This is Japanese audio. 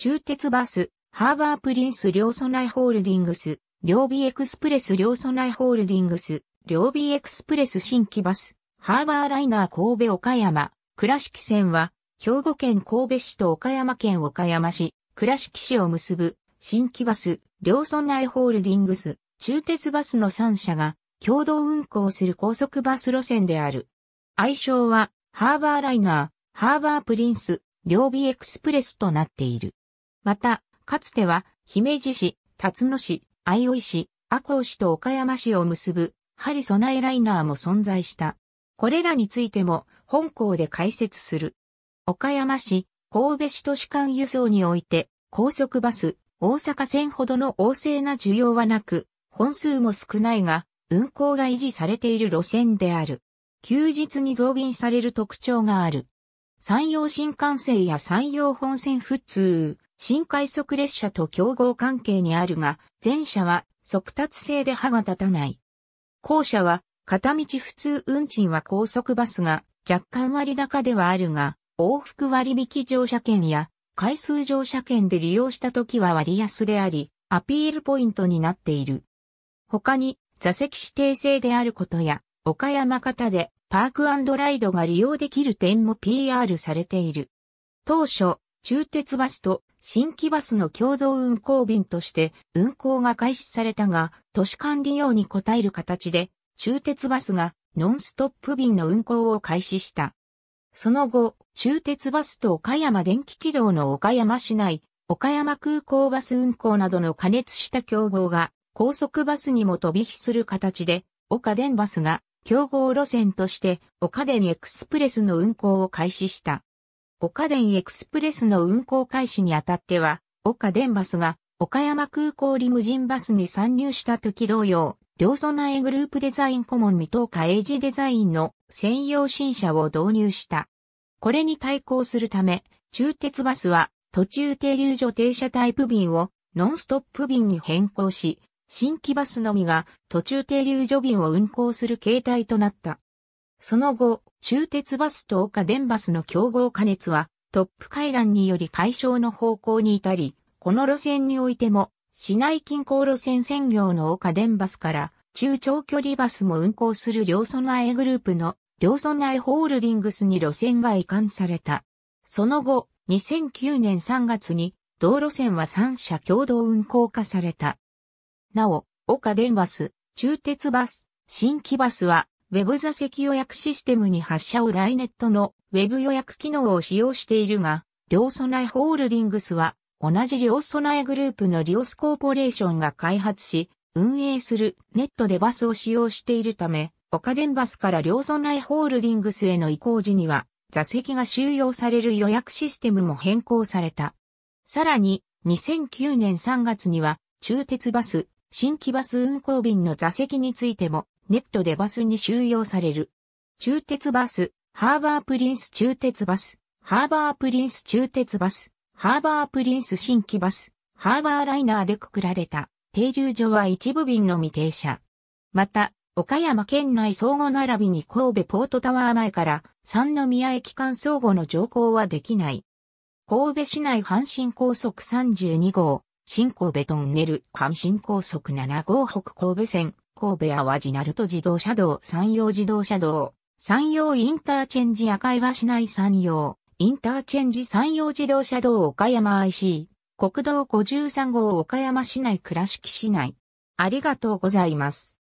中鉄バス、ハーバープリンス両内ホールディングス、両ビエクスプレス両内ホールディングス、両ビエクスプレス新規バス、ハーバーライナー神戸岡山、倉敷線は、兵庫県神戸市と岡山県岡山市、倉敷市を結ぶ、新規バス、両内ホールディングス、中鉄バスの3社が、共同運行する高速バス路線である。愛称は、ハーバーライナー、ハーバープリンス、両ビエクスプレスとなっている。また、かつては、姫路市、辰野市、相生市、赤穂市と岡山市を結ぶ、針備えライナーも存在した。これらについても、本校で解説する。岡山市、神戸市都市間輸送において、高速バス、大阪線ほどの旺盛な需要はなく、本数も少ないが、運行が維持されている路線である。休日に増便される特徴がある。山陽新幹線や山陽本線普通、新快速列車と競合関係にあるが、前者は速達性で歯が立たない。後者は片道普通運賃は高速バスが若干割高ではあるが、往復割引乗車券や回数乗車券で利用した時は割安であり、アピールポイントになっている。他に座席指定制であることや、岡山方でパークライドが利用できる点も PR されている。当初、中鉄バスと新規バスの共同運行便として運行が開始されたが、都市間利用に応える形で、中鉄バスがノンストップ便の運行を開始した。その後、中鉄バスと岡山電気軌道の岡山市内、岡山空港バス運行などの加熱した競合が高速バスにも飛び火する形で、岡電バスが競合路線として岡電エクスプレスの運行を開始した。岡電エクスプレスの運行開始にあたっては、岡電バスが岡山空港リムジンバスに参入した時同様、両備えグループデザイン顧問未東下イジデザインの専用新車を導入した。これに対抗するため、中鉄バスは途中停留所停車タイプ便をノンストップ便に変更し、新規バスのみが途中停留所便を運行する形態となった。その後、中鉄バスと岡電バスの競合加熱は、トップ階段により解消の方向に至り、この路線においても、市内近郊路線専業の岡電バスから、中長距離バスも運行する両備えグループの両備えホールディングスに路線が移管された。その後、2009年3月に、道路線は3社共同運行化された。なお、岡電バス、中鉄バス、新規バスは、ウェブ座席予約システムに発車をライネットのウェブ予約機能を使用しているが、両備えホールディングスは同じ両備えグループのリオスコーポレーションが開発し、運営するネットでバスを使用しているため、岡電バスから両備えホールディングスへの移行時には、座席が収容される予約システムも変更された。さらに、2009年3月には、中鉄バス、新規バス運行便の座席についても、ネットでバスに収容される。中鉄バス、ハーバープリンス中鉄バス、ハーバープリンス中鉄バス、ハーバープリンス新規バス、ハーバーライナーでくくられた停留所は一部便の未停車。また、岡山県内相互並びに神戸ポートタワー前から三宮駅間相互の乗降はできない。神戸市内阪神高速32号、新神戸トンネル阪神高速7号北神戸線神戸淡路鳴門自動車道山陽自動車道、山陽インターチェンジ赤岩市内山陽、インターチェンジ山陽自動車道岡山 IC、国道53号岡山市内倉敷市内。ありがとうございます。